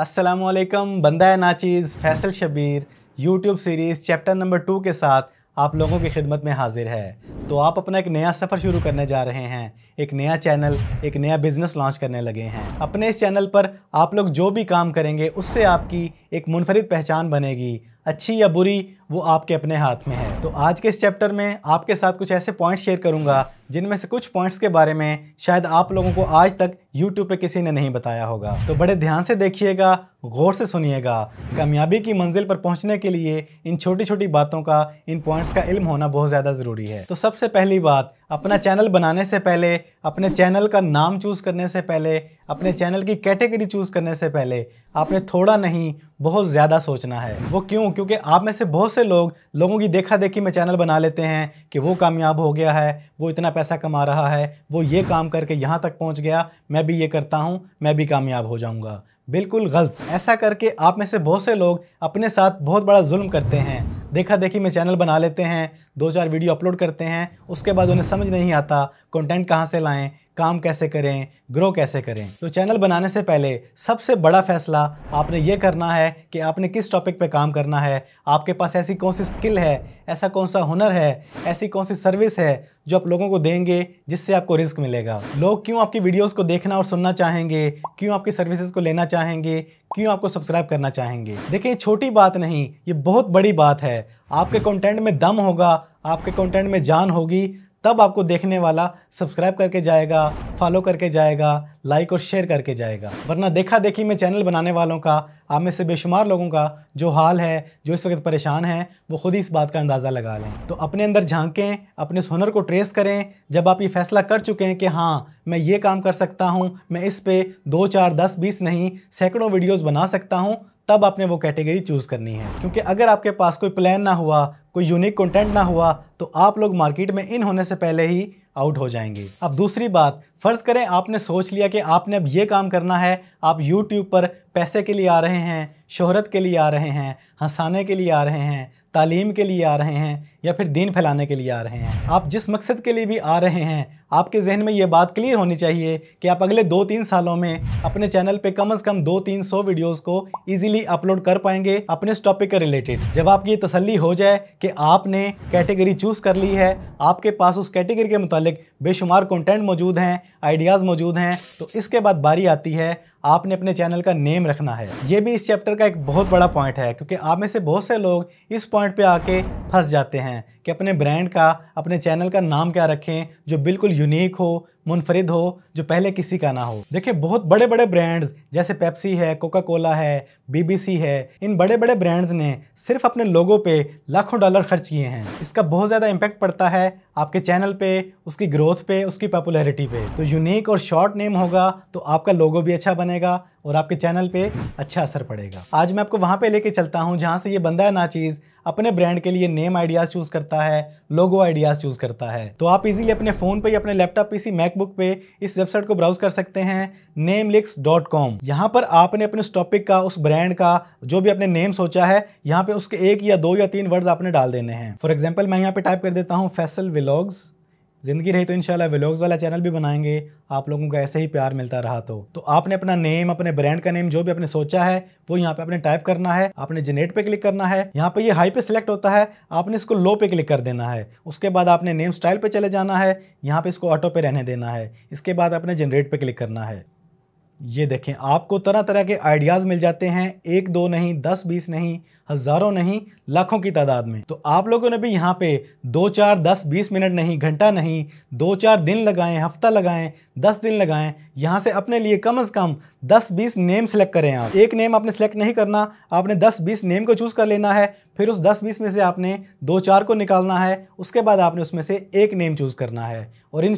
असलम बंदा है नाचीज़ Faisal Shabbir YouTube series chapter number two के साथ आप लोगों की खिदमत में हाजिर है तो आप अपना एक नया सफ़र शुरू करने जा रहे हैं एक नया चैनल एक नया बिज़नेस लॉन्च करने लगे हैं अपने इस चैनल पर आप लोग जो भी काम करेंगे उससे आपकी एक मुनफरद पहचान बनेगी अच्छी या बुरी वो आपके अपने हाथ में है तो आज के इस चैप्टर में आपके साथ कुछ ऐसे पॉइंट्स शेयर करूंगा जिनमें से कुछ पॉइंट्स के बारे में शायद आप लोगों को आज तक YouTube पे किसी ने नहीं बताया होगा तो बड़े ध्यान से देखिएगा गौर से सुनिएगा कामयाबी की मंजिल पर पहुंचने के लिए इन छोटी छोटी बातों का इन पॉइंट्स का इल्म होना बहुत ज़्यादा ज़रूरी है तो सबसे पहली बात अपना चैनल बनाने से पहले अपने चैनल का नाम चूज़ करने से पहले अपने चैनल की कैटेगरी चूज़ करने से पहले आपने थोड़ा नहीं बहुत ज़्यादा सोचना है वो क्यों क्योंकि आप में से बहुत से से लोग लोगों की देखा देखी में चैनल बना लेते हैं कि वो कामयाब हो गया है वो इतना पैसा कमा रहा है वो ये काम करके यहाँ तक पहुँच गया मैं भी ये करता हूँ मैं भी कामयाब हो जाऊँगा बिल्कुल गलत ऐसा करके आप में से बहुत से लोग अपने साथ बहुत बड़ा जुल्म करते हैं देखा देखी में चैनल बना लेते हैं दो चार वीडियो अपलोड करते हैं उसके बाद उन्हें समझ नहीं आता कंटेंट कहाँ से लाएं काम कैसे करें ग्रो कैसे करें तो चैनल बनाने से पहले सबसे बड़ा फैसला आपने ये करना है कि आपने किस टॉपिक पे काम करना है आपके पास ऐसी कौन सी स्किल है ऐसा कौन सा हुनर है ऐसी कौन सी सर्विस है जो आप लोगों को देंगे जिससे आपको रिस्क मिलेगा लोग क्यों आपकी वीडियोज़ को देखना और सुनना चाहेंगे क्यों आपकी सर्विसेज को लेना चाहेंगे क्यों आपको सब्सक्राइब करना चाहेंगे देखिए छोटी बात नहीं ये बहुत बड़ी बात है आपके कंटेंट में दम होगा आपके कंटेंट में जान होगी तब आपको देखने वाला सब्सक्राइब करके जाएगा फॉलो करके जाएगा लाइक और शेयर करके जाएगा वरना देखा देखी मैं चैनल बनाने वालों का आप में से बेशुमार लोगों का जो हाल है जो इस वक्त परेशान है वो खुद ही इस बात का अंदाज़ा लगा लें तो अपने अंदर झांकें अपने हुनर को ट्रेस करें जब आप ये फैसला कर चुके हैं कि हाँ मैं ये काम कर सकता हूँ मैं इस पर दो चार दस बीस नहीं सैकड़ों वीडियोज़ बना सकता हूँ तब आपने वो कैटेगरी चूज़ करनी है क्योंकि अगर आपके पास कोई प्लान ना हुआ कोई यूनिक कंटेंट ना हुआ तो आप लोग मार्केट में इन होने से पहले ही आउट हो जाएंगे अब दूसरी बात फ़र्ज़ करें आपने सोच लिया कि आपने अब ये काम करना है आप यूट्यूब पर पैसे के लिए आ रहे हैं शोहरत के लिए आ रहे हैं हंसाने के लिए आ रहे हैं तालीम के लिए आ रहे हैं या फिर दीन फैलाने के लिए आ रहे हैं आप जिस मकसद के लिए भी आ रहे हैं आपके जहन में ये बात क्लियर होनी चाहिए कि आप अगले दो तीन सालों में अपने चैनल पे कम से कम दो तीन सौ वीडियोस को इजीली अपलोड कर पाएंगे अपने इस टॉपिक के रिलेटेड जब आपकी तसल्ली हो जाए कि आपने कैटेगरी चूज़ कर ली है आपके पास उस कैटेगरी के मुतालिक बेशुमार कंटेंट मौजूद हैं आइडियाज़ मौजूद हैं तो इसके बाद बारी आती है आपने अपने चैनल का नेम रखना है ये भी इस चैप्टर का एक बहुत बड़ा पॉइंट है क्योंकि आप में से बहुत से लोग इस पॉइंट पे आके फंस जाते हैं कि अपने ब्रांड का अपने चैनल का नाम क्या रखें जो बिल्कुल यूनिक हो मुनफरिद हो जो पहले किसी का ना हो देखिए बहुत बड़े बड़े ब्रांड्स जैसे पेप्सी है कोका कोला है बीबीसी है इन बड़े बड़े ब्रांड्स ने सिर्फ अपने लोगों पे लाखों डॉलर खर्च किए हैं इसका बहुत ज़्यादा इम्पैक्ट पड़ता है आपके चैनल पे उसकी ग्रोथ पे उसकी पॉपुलैरिटी पे तो यूनिक और शॉर्ट नेम होगा तो आपका लोगो भी अच्छा बनेगा और आपके चैनल पर अच्छा असर पड़ेगा आज मैं आपको वहाँ पर लेके चलता हूँ जहाँ से ये बंदा है ना चीज़ अपने ब्रांड के लिए नेम आइडियाज़ चूज़ करता है लोगो आइडियाज़ चूज़ करता है तो आप इजीली अपने फ़ोन पे या अपने लैपटॉप पीसी मैकबुक पे इस वेबसाइट को ब्राउज कर सकते हैं नेमलिक्स डॉट कॉम यहाँ पर आपने अपने उस टॉपिक का उस ब्रांड का जो भी आपने नेम सोचा है यहाँ पे उसके एक या दो या तीन वर्ड्स आपने डाल देने हैं फॉर एग्जाम्पल मैं यहाँ पे टाइप कर देता हूँ फैसल विलॉग्स ज़िंदगी रही तो शाला व्लॉग्स वाला चैनल भी बनाएंगे आप लोगों का ऐसे ही प्यार मिलता रहा तो तो आपने अपना नेम अपने ब्रांड का नेम जो भी आपने सोचा है वो यहाँ पे आपने टाइप करना है आपने जनरेट पे क्लिक करना है यहाँ पे ये यह हाई पे सिलेक्ट होता है आपने इसको लो पे क्लिक कर देना है उसके बाद आपने नेम स्टाइल पर चले जाना है यहाँ पर इसको ऑटो पे रहने देना है इसके बाद आपने जनरेट पर क्लिक करना है ये देखें आपको तरह तरह के आइडियाज़ मिल जाते हैं एक दो नहीं दस बीस नहीं हज़ारों नहीं लाखों की तादाद में तो आप लोगों ने भी यहाँ पे दो चार दस बीस मिनट नहीं घंटा नहीं दो चार दिन लगाएं हफ्ता लगाएं दस दिन लगाएं यहाँ से अपने लिए कम से कम दस बीस नेम सेलेक्ट करें आप एक नेम आपने सेलेक्ट नहीं करना आपने दस बीस नेम को चूज़ कर लेना है फिर उस दस बीस में से आपने दो चार को निकालना है उसके बाद आपने उसमें से एक नेम चूज़ करना है और इन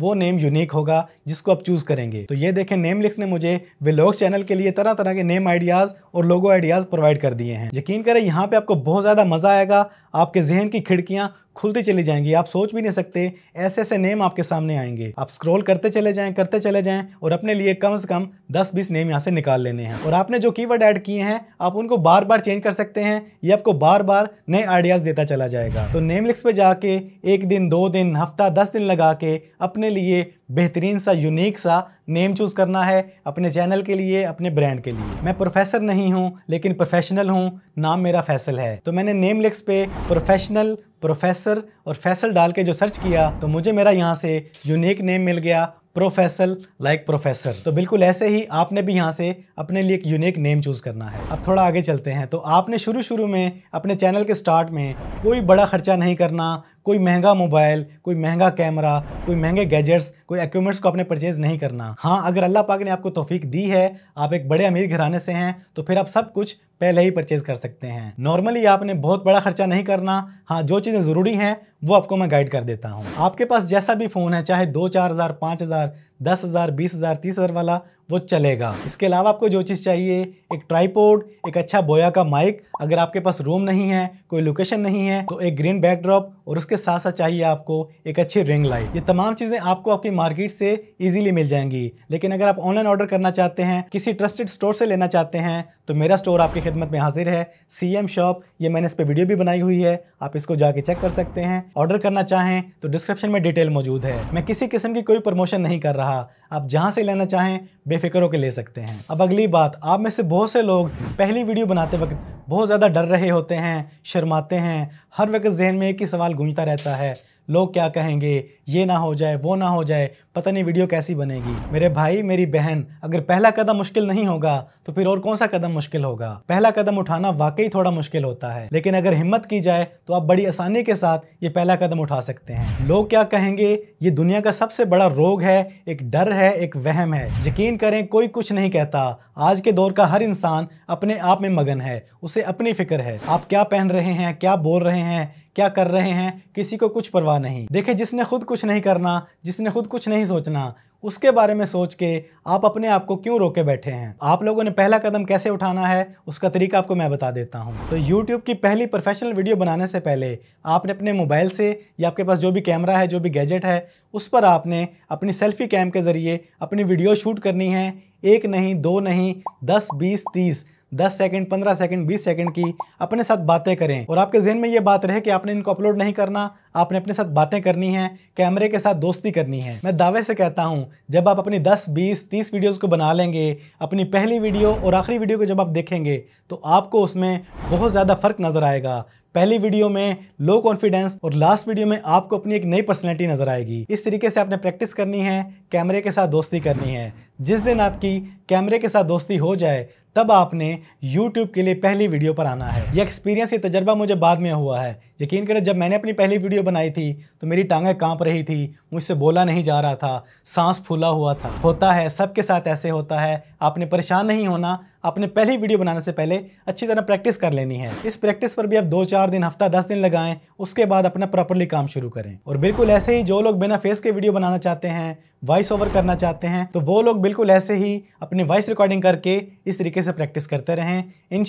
वो नेम यूनिक होगा जिसको आप चूज़ करेंगे तो ये देखें नेम लिख्स ने मुझे विलोक्स चैनल के लिए तरह तरह के नेम आइडियाज़ और लोगो आइडियाज़ प्रोवाइड कर दिए हैं यकीन करें यहाँ पे आपको बहुत ज़्यादा मज़ा आएगा आपके जहन की खिड़कियाँ खुलती चली जाएंगी आप सोच भी नहीं सकते ऐसे ऐसे नेम आपके सामने आएंगे आप स्क्रॉल करते चले जाएं करते चले जाएं और अपने लिए कम से कम 10-20 नेम यहाँ से निकाल लेने हैं और आपने जो कीवर्ड ऐड किए हैं आप उनको बार बार चेंज कर सकते हैं ये आपको बार बार नए आइडियाज़ देता चला जाएगा तो नेम लिस्ट पर जाके एक दिन दो दिन हफ्ता दस दिन लगा के अपने लिए बेहतरीन सा यूनिक सा नेम चूज़ करना है अपने चैनल के लिए अपने ब्रांड के लिए मैं प्रोफेसर नहीं हूँ लेकिन प्रोफेशनल हूँ नाम मेरा फैसल है तो मैंने नेम लिस्ट पे प्रोफेशनल प्रोफेसर और फैसल डाल के जो सर्च किया तो मुझे मेरा यहाँ से यूनिक नेम मिल गया प्रोफेसल लाइक प्रोफेसर तो बिल्कुल ऐसे ही आपने भी यहाँ से अपने लिए एक यूनिक नेम चूज़ करना है अब थोड़ा आगे चलते हैं तो आपने शुरू शुरू में अपने चैनल के स्टार्ट में कोई बड़ा खर्चा नहीं करना कोई महंगा मोबाइल कोई महंगा कैमरा कोई महंगे गैजेट्स कोई एक्यूमेंट्स को आपने परचेज़ नहीं करना हाँ अगर अल्लाह पाक ने आपको तोफ़ी दी है आप एक बड़े अमीर घराने से हैं तो फिर आप सब कुछ पहले ही परचेज कर सकते हैं नॉर्मली आपने बहुत बड़ा खर्चा नहीं करना हाँ जो चीज़ें ज़रूरी हैं वो आपको मैं गाइड कर देता हूँ आपके पास जैसा भी फ़ोन है चाहे दो चार हज़ार पाँच हज़ार दस हज़ार बीस हज़ार तीस हज़ार वाला वो चलेगा इसके अलावा आपको जो चीज़ चाहिए एक ट्राईपोर्ड एक अच्छा बोया का माइक अगर आपके पास रूम नहीं है कोई लोकेशन नहीं है तो एक ग्रीन बैकड्रॉप और उसके साथ साथ चाहिए आपको एक अच्छी रिंग लाइट ये तमाम चीज़ें आपको आपकी मार्केट से ईजिली मिल जाएंगी लेकिन अगर आप ऑनलाइन ऑर्डर करना चाहते हैं किसी ट्रस्टेड स्टोर से लेना चाहते हैं तो मेरा स्टोर आपकी खिदमत में हाजिर है सी एम शॉप ये मैंने इस पर वीडियो भी बनाई हुई है आप इसको जाके चेक कर सकते हैं ऑर्डर करना चाहें तो डिस्क्रिप्शन में डिटेल मौजूद है मैं किसी किस्म की कोई प्रमोशन नहीं कर रहा आप जहाँ से लेना चाहें बेफिक्र होकर ले सकते हैं अब अगली बात आप में से बहुत से लोग पहली वीडियो बनाते वक्त बहुत ज़्यादा डर रहे होते हैं शर्माते हैं हर वक्त जहन में एक ही सवाल गूंजता रहता है लोग क्या कहेंगे ये ना हो जाए वो ना हो जाए पता नहीं वीडियो कैसी बनेगी मेरे भाई मेरी बहन अगर पहला कदम मुश्किल नहीं होगा तो फिर और कौन सा कदम मुश्किल होगा पहला कदम उठाना वाकई थोड़ा मुश्किल होता है लेकिन अगर हिम्मत की जाए तो आप बड़ी आसानी के साथ ये पहला कदम उठा सकते हैं लोग क्या कहेंगे ये दुनिया का सबसे बड़ा रोग है एक डर है एक वहम है यकीन करें कोई कुछ नहीं कहता आज के दौर का हर इंसान अपने आप में मगन है उसे अपनी फिक्र है आप क्या पहन रहे हैं क्या बोल रहे हैं क्या कर रहे हैं किसी को कुछ परवाह नहीं देखे जिसने खुद कुछ नहीं करना जिसने खुद कुछ नहीं सोचना उसके बारे में सोच के आप अपने आप को क्यों रोके बैठे हैं आप लोगों ने पहला कदम कैसे उठाना है उसका तरीका आपको मैं बता देता हूँ तो YouTube की पहली प्रोफेशनल वीडियो बनाने से पहले आपने अपने मोबाइल से या आपके पास जो भी कैमरा है जो भी गैजेट है उस पर आपने अपनी सेल्फी कैम के ज़रिए अपनी वीडियो शूट करनी है एक नहीं दो नहीं दस बीस तीस 10 सेकंड 15 सेकंड 20 सेकंड की अपने साथ बातें करें और आपके जहन में ये बात रहे कि आपने इनको अपलोड नहीं करना आपने अपने साथ बातें करनी है कैमरे के साथ दोस्ती करनी है मैं दावे से कहता हूँ जब आप अपनी 10 20 30 वीडियोस को बना लेंगे अपनी पहली वीडियो और आखिरी वीडियो को जब आप देखेंगे तो आपको उसमें बहुत ज़्यादा फ़र्क नज़र आएगा पहली वीडियो में लो कॉन्फिडेंस और लास्ट वीडियो में आपको अपनी एक नई पर्सनैलिटी नजर आएगी इस तरीके से आपने प्रैक्टिस करनी है कैमरे के साथ दोस्ती करनी है जिस दिन आपकी कैमरे के साथ दोस्ती हो जाए तब आपने YouTube के लिए पहली वीडियो पर आना है यह एक्सपीरियंस ये तजर्बा मुझे बाद में हुआ है यकीन करें जब मैंने अपनी पहली वीडियो बनाई थी तो मेरी टांगें कांप रही थी मुझसे बोला नहीं जा रहा था सांस फूला हुआ था होता है सबके साथ ऐसे होता है आपने परेशान नहीं होना आपने पहली वीडियो बनाने से पहले अच्छी तरह प्रैक्टिस कर लेनी है इस प्रैक्टिस पर भी आप दो चार दिन हफ्ता दस दिन लगाएं उसके बाद अपना प्रॉपरली काम शुरू करें और बिल्कुल ऐसे ही जो लोग बिना फेस के वीडियो बनाना चाहते हैं वॉइस ओवर करना चाहते हैं तो वो लोग बिल्कुल ऐसे ही अपनी वॉइस रिकॉर्डिंग करके इस तरीके से प्रैक्टिस करते रहें इन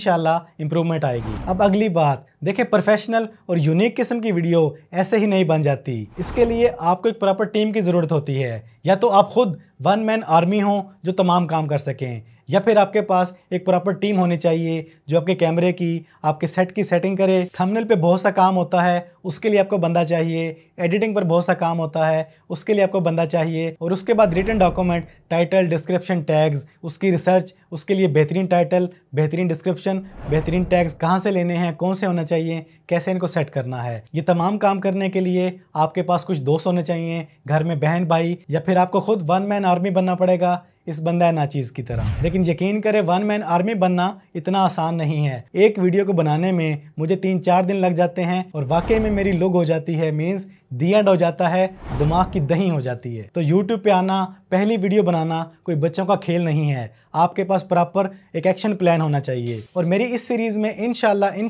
इंप्रूवमेंट आएगी अब अगली बात देखिए प्रोफेशनल और यूनिक किस्म की वीडियो ऐसे ही नहीं बन जाती इसके लिए आपको एक प्रॉपर टीम की ज़रूरत होती है या तो आप खुद वन मैन आर्मी हो जो तमाम काम कर सकें या फिर आपके पास एक प्रॉपर टीम होनी चाहिए जो आपके कैमरे की आपके सेट की सेटिंग करे थंबनेल पे बहुत सा काम होता है उसके लिए आपको बंदा चाहिए एडिटिंग पर बहुत सा काम होता है उसके लिए आपको बंदा चाहिए और उसके बाद return document title description tags उसकी रिसर्च उसके लिए बेहतरीन टाइटल बेहतरीन डिस्क्रिप्शन बेहतरीन टैग्स कहाँ से लेने हैं कौन से होना चाहिए कैसे इनको सेट करना है ये तमाम काम करने के लिए आपके पास कुछ दोस्त होने चाहिए घर में बहन भाई या फिर आपको खुद वन मैन आर्मी बनना पड़ेगा इस बंदा नाचीज़ की तरह लेकिन यकीन करें वन मैन आर्मी बनना इतना आसान नहीं है एक वीडियो को बनाने में मुझे तीन चार दिन लग जाते हैं और वाकई में मेरी लुग हो जाती है मीन्स दी एंड हो जाता है दिमाग की दही हो जाती है तो यूट्यूब पे आना पहली वीडियो बनाना कोई बच्चों का खेल नहीं है आपके पास प्रॉपर एक एक्शन प्लान होना चाहिए और मेरी इस सीरीज़ में इन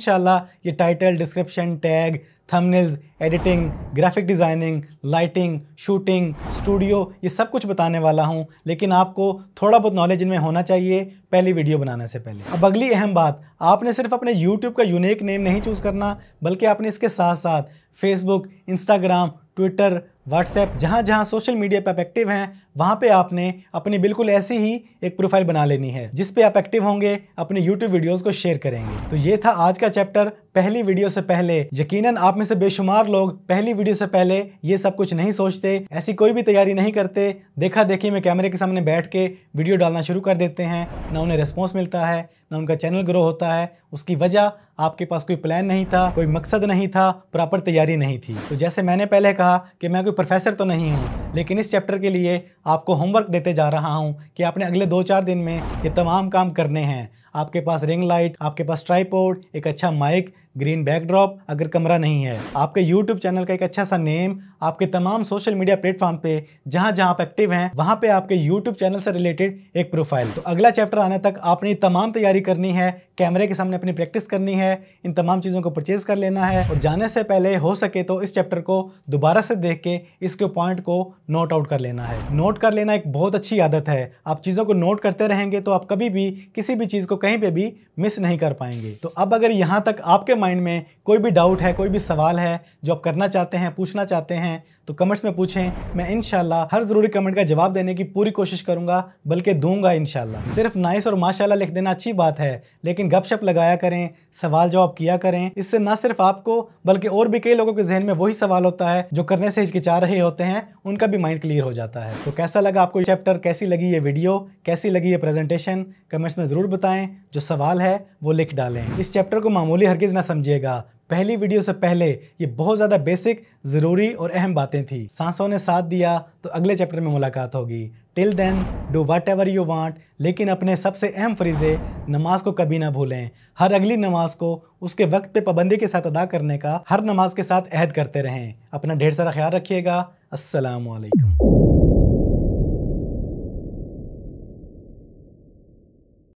शाला ये title description tag thumbnails editing graphic designing lighting shooting studio ये सब कुछ बताने वाला हूँ लेकिन आपको थोड़ा बहुत नॉलेज इनमें होना चाहिए पहली वीडियो बनाने से पहले अब अगली अहम बात आपने सिर्फ अपने यूट्यूब का यूनिक नेम नहीं चूज़ करना बल्कि आपने इसके साथ साथ फेसबुक इंस्टाग्राम ट्विटर व्हाट्सएप जहाँ जहाँ सोशल मीडिया पर आप एक्टिव हैं वहाँ पे आपने अपनी बिल्कुल ऐसी ही एक प्रोफाइल बना लेनी है जिस पे आप एक्टिव होंगे अपने यूट्यूब वीडियोस को शेयर करेंगे तो ये था आज का चैप्टर पहली वीडियो से पहले यकीनन आप में से बेशुमार लोग पहली वीडियो से पहले ये सब कुछ नहीं सोचते ऐसी कोई भी तैयारी नहीं करते देखा देखी में कैमरे के सामने बैठ के वीडियो डालना शुरू कर देते हैं ना उन्हें रिस्पॉन्स मिलता है ना उनका चैनल ग्रो होता है उसकी वजह आपके पास कोई प्लान नहीं था कोई मकसद नहीं था प्रॉपर तैयारी नहीं थी तो जैसे मैंने पहले कहा कि मैं कोई प्रोफेसर तो नहीं हूँ लेकिन इस चैप्टर के लिए आपको होमवर्क देते जा रहा हूँ कि आपने अगले दो चार दिन में ये तमाम काम करने हैं आपके पास रिंग लाइट आपके पास ट्राईपोर्ड एक अच्छा माइक ग्रीन बैकड्रॉप अगर कमरा नहीं है आपके यूट्यूब चैनल का एक अच्छा सा नेम आपके तमाम सोशल मीडिया प्लेटफॉर्म पे जहाँ जहाँ आप एक्टिव हैं वहाँ पे आपके यूट्यूब चैनल से रिलेटेड एक प्रोफाइल तो अगला चैप्टर आने तक आपने तमाम तैयारी करनी है कैमरे के सामने अपनी प्रैक्टिस करनी है इन तमाम चीज़ों को परचेज कर लेना है और जाने से पहले हो सके तो इस चैप्टर को दोबारा से देख के इसके पॉइंट को नोट आउट कर लेना है नोट कर लेना एक बहुत अच्छी आदत है आप चीज़ों को नोट करते रहेंगे तो आप कभी भी किसी भी चीज़ को कहीं पर भी मिस नहीं कर पाएंगे तो अब अगर यहाँ तक आपके माइंड में कोई भी डाउट है कोई भी सवाल है जो आप करना चाहते हैं पूछना चाहते हैं तो कमेंट्स में पूछें मैं इनशाला हर ज़रूरी कमेंट का जवाब देने की पूरी कोशिश करूंगा बल्कि दूंगा इनशाला सिर्फ नाइस और माशाल्लाह लिख देना अच्छी बात है लेकिन गपशप लगाया करें सवाल जवाब किया करें इससे ना सिर्फ आपको बल्कि और भी कई लोगों के जहन में वही सवाल होता है जो करने से हिचकिचा रहे होते हैं उनका भी माइंड क्लियर हो जाता है तो कैसा लगा आपको चैप्टर कैसी लगी ये वीडियो कैसी लगी ये प्रेजेंटेशन कमेंट्स में ज़रूर बताएं जो सवाल है वो लिख डालें इस चैप्टर को मामूली हरगिज़ ना समझिएगा पहली वीडियो से पहले ये बहुत ज़्यादा बेसिक ज़रूरी और अहम बातें थी सांसों ने साथ दिया तो अगले चैप्टर में मुलाकात होगी till then do whatever you want लेकिन अपने सबसे अहम फरीज़े नमाज को कभी ना भूलें हर अगली नमाज को उसके वक्त पे पाबंदी के साथ अदा करने का हर नमाज के साथ अहद करते रहें अपना ढेर सारा ख्याल रखिएगा असलकम